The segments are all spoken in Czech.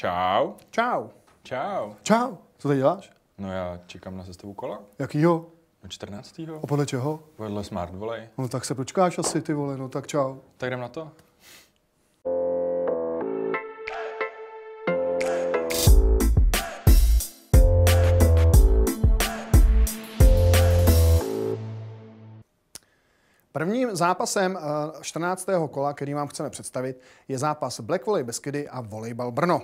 Čau. Čau. Čau. Čau. Co tady děláš? No já čekám na sestavu kola. Jakýho? No 14. A podle čeho? Podle Smart volej. No tak se počkáš asi ty vole, no tak čau. Tak jdem na to. Prvním zápasem 14. Eh, kola, který vám chceme představit, je zápas Black Volley Beskydy a Volejbal Brno.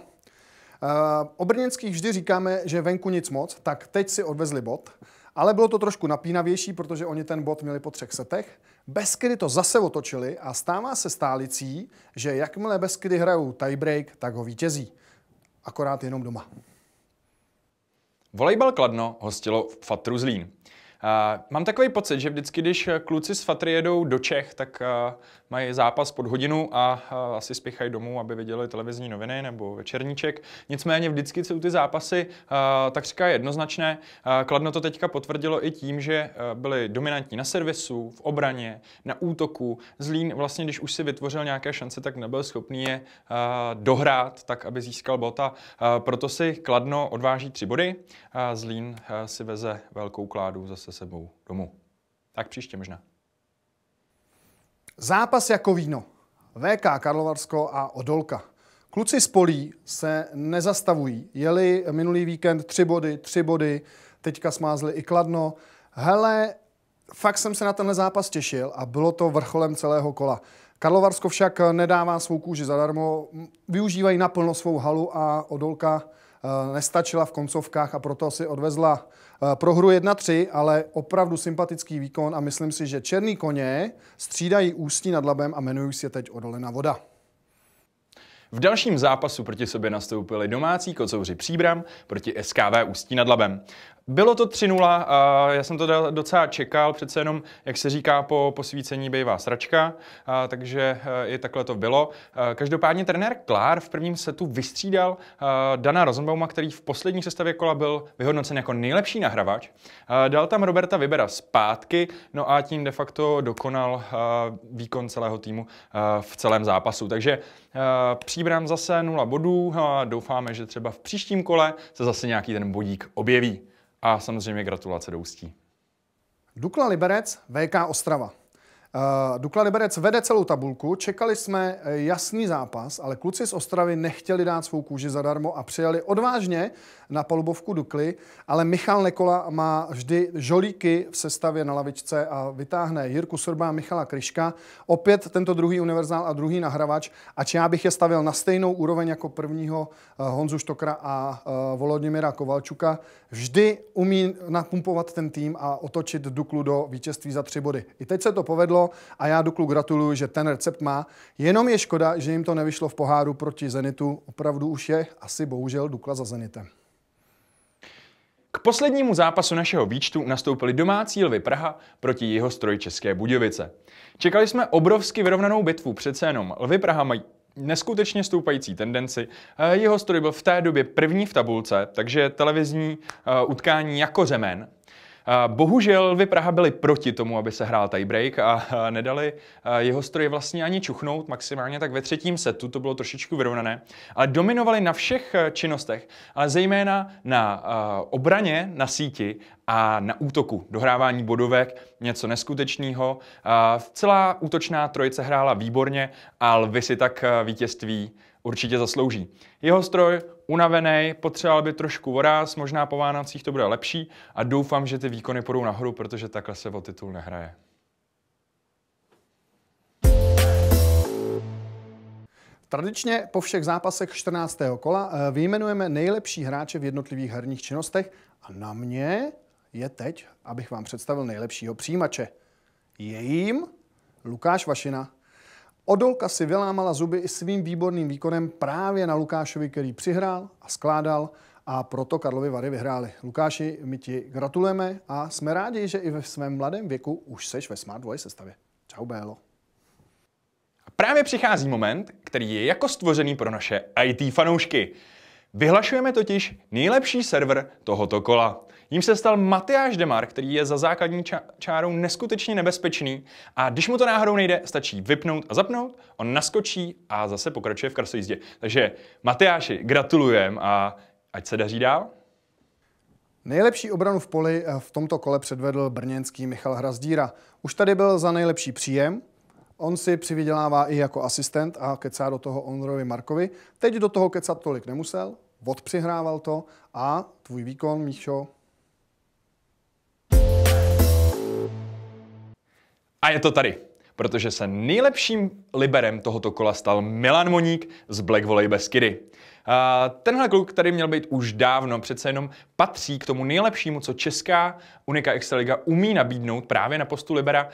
Eh, o Brněnských vždy říkáme, že venku nic moc, tak teď si odvezli bod. Ale bylo to trošku napínavější, protože oni ten bod měli po třech setech. Beskydy to zase otočili a stává se stálicí, že jakmile Beskydy hrajou tiebreak, tak ho vítězí. Akorát jenom doma. Volejbal Kladno hostilo v Fatru Zlín. Uh, mám takový pocit, že vždycky, když kluci z Fatry jedou do Čech, tak uh, mají zápas pod hodinu a uh, asi spěchají domů, aby viděli televizní noviny nebo večerníček. Nicméně vždycky jsou ty zápasy uh, říká jednoznačné. Uh, Kladno to teďka potvrdilo i tím, že uh, byli dominantní na servisu, v obraně, na útoku. Zlín vlastně, když už si vytvořil nějaké šance, tak nebyl schopný je uh, dohrát, tak aby získal bota. Uh, proto si Kladno odváží tři body. Uh, Zlín uh, si veze velkou kládu zase se sebou domů. Tak příště možná. Zápas jako víno. VK Karlovarsko a Odolka. Kluci z polí se nezastavují. Jeli minulý víkend tři body, tři body, teďka smázli i Kladno. Hele, fakt jsem se na tenhle zápas těšil a bylo to vrcholem celého kola. Karlovarsko však nedává svou kůži zadarmo, využívají naplno svou halu a Odolka Eh, nestačila v koncovkách a proto si odvezla eh, prohru 1-3, ale opravdu sympatický výkon a myslím si, že černý koně střídají ústí nad labem a jmenují se teď Odolena voda. V dalším zápasu proti sobě nastoupili domácí kocouři Příbram proti SKV Ústí nad Labem. Bylo to 3-0, uh, já jsem to docela čekal, přece jenom, jak se říká, po posvícení bývá sračka, uh, takže e, i takhle to bylo. E, každopádně trenér Klár v prvním setu vystřídal e, Dana Rosenbauma, který v poslední sestavě kola byl vyhodnocen jako nejlepší nahrávač. Dal tam Roberta Vybera zpátky, no a tím de facto dokonal výkon celého týmu v celém zápasu. Takže příbram zase 0 bodů a doufáme, že třeba v příštím kole se zase nějaký ten bodík objeví a samozřejmě gratulace do ústí. Dukla Liberec, VK Ostrava. Eh, Dukla Liberec vede celou tabulku, čekali jsme eh, jasný zápas, ale kluci z Ostravy nechtěli dát svou kůži zadarmo a přijeli odvážně na palubovku Dukly, ale Michal Nekola má vždy žolíky v sestavě na lavičce a vytáhne Jirku Srba a Michala Kryška. Opět tento druhý univerzál a druhý nahravač, ač já bych je stavil na stejnou úroveň jako prvního eh, Honzu Štokra a Volodimira Kovalčuka. Vždy umí napumpovat ten tým a otočit Duklu do vítězství za tři body. I teď se to povedlo, a já Duklu gratuluju, že ten recept má. Jenom je škoda, že jim to nevyšlo v poháru proti Zenitu. Opravdu už je asi bohužel Dukla za Zenitem. K poslednímu zápasu našeho výčtu nastoupili domácí Lvy Praha proti jeho stroj České Budějovice. Čekali jsme obrovsky vyrovnanou bitvu, přece jenom Lvy Praha mají neskutečně stoupající tendenci. Eh, jeho stroj byl v té době první v tabulce, takže televizní eh, utkání jako řemen. Bohužel vy Praha byli proti tomu, aby se hrál tiebreak a nedali jeho stroje vlastně ani čuchnout, maximálně tak ve třetím setu, to bylo trošičku vyrovnané, ale dominovali na všech e, činnostech, ale zejména na e, obraně, na síti a na útoku. Dohrávání bodovek, něco neskutečného. Celá útočná trojice hrála výborně a Lvy si tak e, vítězství určitě zaslouží. Jeho stroj unavený, potřeboval by trošku voraz, možná po Vánocích to bude lepší a doufám, že ty výkony půjdou nahoru, protože takhle se o titul nehraje. Tradičně po všech zápasech 14. kola eh, vyjmenujeme nejlepší hráče v jednotlivých herních činnostech a na mě je teď, abych vám představil nejlepšího přijímače. Je jim Lukáš Vašina Odolka si vylámala zuby i svým výborným výkonem právě na Lukášovi, který přihrál a skládal a proto Karlovy Vary vyhráli. Lukáši, my ti gratulujeme a jsme rádi, že i ve svém mladém věku už seš ve Smart Voice sestavě. Čau, Bélo. A právě přichází moment, který je jako stvořený pro naše IT fanoušky. Vyhlašujeme totiž nejlepší server tohoto kola. Jím se stal Matyáš Demar, který je za základní čárou neskutečně nebezpečný a když mu to náhodou nejde, stačí vypnout a zapnout, on naskočí a zase pokračuje v krasojízdě. Takže Matyáši, gratulujem a ať se daří dál. Nejlepší obranu v poli eh, v tomto kole předvedl brněnský Michal Hrazdíra. Už tady byl za nejlepší příjem, On si přivydělává i jako asistent a kecá do toho Ondrovi Markovi. Teď do toho kecat tolik nemusel, odpřihrával to a tvůj výkon, Míšo, A je to tady, protože se nejlepším liberem tohoto kola stal Milan Moník z Black Volley Beskydy. Uh, tenhle kluk tady měl být už dávno, přece jenom patří k tomu nejlepšímu, co česká Unika Extraliga umí nabídnout právě na postu Libera. Uh,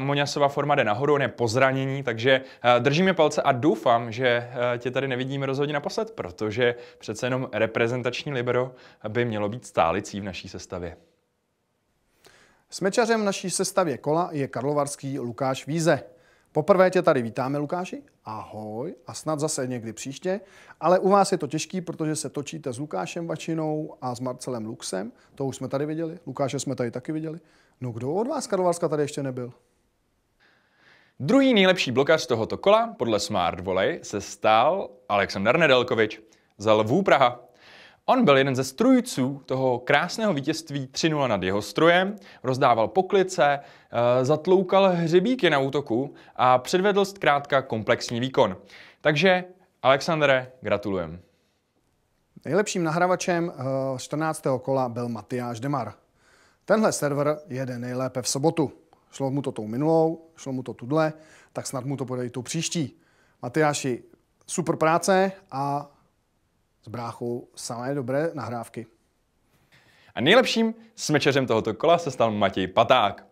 Moňasová forma jde nahoru, je po zranění, takže e, držíme palce a doufám, že e, tě tady nevidíme rozhodně naposled, protože přece jenom reprezentační Libero by mělo být stálicí v naší sestavě. Smečařem v naší sestavě kola je karlovarský Lukáš Víze. Poprvé tě tady vítáme, Lukáši. Ahoj a snad zase někdy příště. Ale u vás je to těžký, protože se točíte s Lukášem Vačinou a s Marcelem Luxem. To už jsme tady viděli. Lukáše jsme tady taky viděli. No kdo od vás Karlovarska tady ještě nebyl? Druhý nejlepší blokař tohoto kola podle Smart Volley se stal Aleksandr Nedelkovič za Lvů Praha. On byl jeden ze strujců toho krásného vítězství 3-0 nad jeho strojem, rozdával poklice, eh, zatloukal hřebíky na útoku a předvedl zkrátka komplexní výkon. Takže, Alexandre, gratulujem. Nejlepším nahrávačem 14. Eh, kola byl Matyáš Demar. Tenhle server jede nejlépe v sobotu. Šlo mu to tou minulou, šlo mu to tudle, tak snad mu to podají tu příští. Matyáši, super práce a s bráchou samé dobré nahrávky. A nejlepším smečeřem tohoto kola se stal Matěj Paták.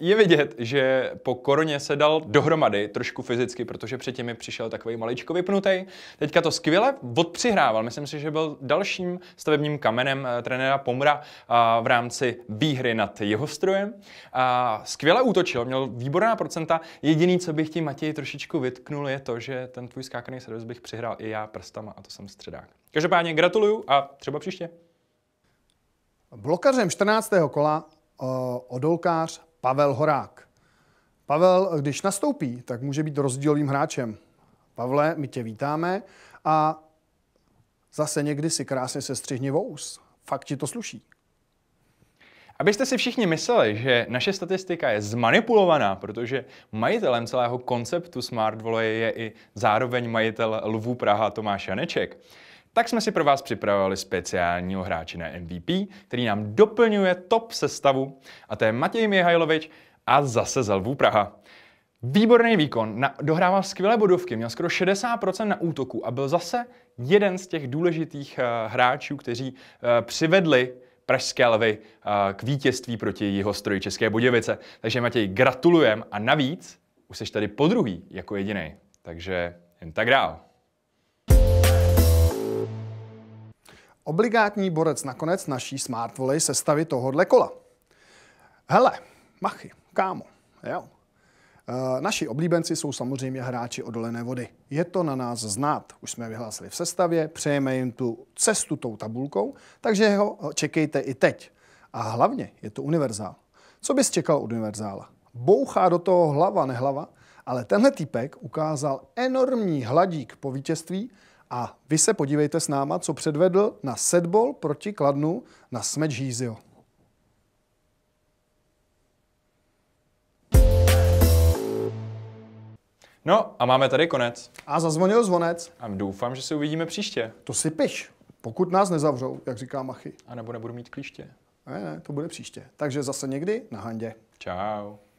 Je vidět, že po koroně se dal dohromady trošku fyzicky, protože předtím mi přišel takový maličko vypnutý. Teďka to skvěle odpřihrával. Myslím si, že byl dalším stavebním kamenem eh, trenéra Pomra v rámci výhry nad jeho strojem. Skvěle útočil, měl výborná procenta. Jediný, co bych ti Matěji trošičku vytknul, je to, že ten tvůj skákaný servis bych přihrál i já prstama a to jsem středák. Každopádně gratuluju a třeba příště. Blokařem 14. kola Eh, odolkář Pavel Horák. Pavel, eh, když nastoupí, tak může být rozdílovým hráčem. Pavle, my tě vítáme a zase někdy si krásně střihni vous. Fakt ti to sluší. Abyste si všichni mysleli, že naše statistika je zmanipulovaná, protože majitelem celého konceptu Smart Volley je i zároveň majitel Lvů Praha Tomáš Janeček, tak jsme si pro vás připravovali speciálního hráče na MVP, který nám doplňuje top sestavu a to je Matěj Mihajlovič a zase Zelvů Praha. Výborný výkon, na, dohrával skvělé bodovky, měl skoro 60% na útoku a byl zase jeden z těch důležitých uh, hráčů, kteří uh, přivedli Pražské lvy uh, k vítězství proti jeho stroji České Budějovice. Takže Matěj, gratulujem a navíc už jsi tady po druhý jako jediný. Takže jen tak dál. obligátní borec nakonec naší smart se sestavy tohohle kola. Hele, machy, kámo, jo. E, naši oblíbenci jsou samozřejmě hráči odolené vody. Je to na nás znát. Už jsme vyhlásili v sestavě, přejeme jim tu cestu tou tabulkou, takže ho čekejte i teď. A hlavně je to univerzál. Co bys čekal od univerzála? Bouchá do toho hlava, nehlava, ale tenhle týpek ukázal enormní hladík po vítězství a vy se podívejte s náma, co předvedl na setbol proti Kladnu na smeč Hízio. No a máme tady konec. A zazvonil zvonec. A doufám, že se uvidíme příště. To si piš, pokud nás nezavřou, jak říká Machy. A nebo nebudu mít klíště. Ne, ne, to bude příště. Takže zase někdy na handě. Ciao.